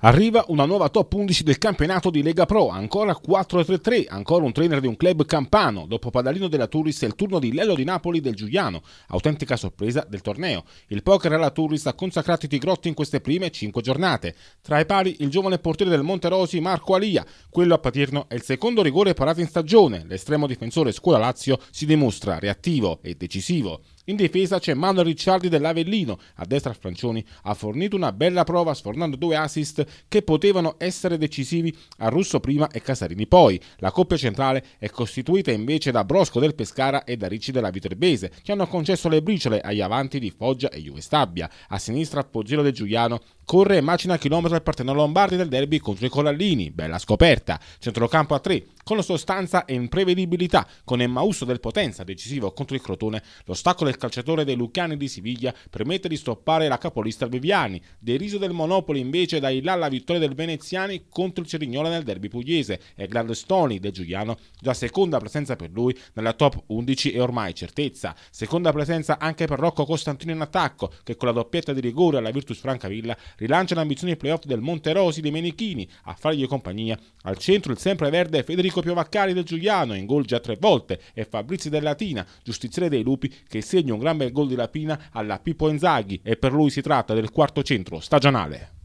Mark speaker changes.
Speaker 1: Arriva una nuova top 11 del campionato di Lega Pro, ancora 4-3-3, ancora un trainer di un club campano, dopo Padalino della Turris è il turno di Lello di Napoli del Giuliano, autentica sorpresa del torneo. Il poker alla Turris ha consacrato i tigrotti in queste prime 5 giornate. Tra i pari il giovane portiere del Monterosi Marco Alia, quello a Patirno è il secondo rigore parato in stagione, l'estremo difensore Scuola Lazio si dimostra reattivo e decisivo. In difesa c'è Manuel Ricciardi dell'Avellino, a destra Francioni ha fornito una bella prova sfornando due assist che potevano essere decisivi a Russo prima e Casarini poi. La coppia centrale è costituita invece da Brosco del Pescara e da Ricci della Viterbese, che hanno concesso le briciole agli avanti di Foggia e Juve Stabia. A sinistra Poggino del Giuliano corre e macina a chilometro al Parteno Lombardi del derby contro i Corallini. Bella scoperta. Centrocampo a 3, con sostanza e imprevedibilità, con Emmaus del Potenza decisivo contro il Crotone, Lo stacco del calciatore dei Lucchiani di Siviglia permette di stoppare la capolista Viviani. deriso del Monopoli invece dai là alla vittoria del Veneziani contro il Cerignola nel derby pugliese e Gladstone del Giuliano, già seconda presenza per lui nella top 11 e ormai certezza. Seconda presenza anche per Rocco Costantino in attacco, che con la doppietta di rigore alla Virtus Francavilla rilancia l'ambizione playoff del Monterosi dei Menichini a fargli compagnia. Al centro il sempreverde Federico Piovaccari del Giuliano ingolgia tre volte e Fabrizio Del Latina, giustiziere dei lupi, che segna un gran bel gol di Lapina alla Pippo Enzaghi e per lui si tratta del quarto centro stagionale.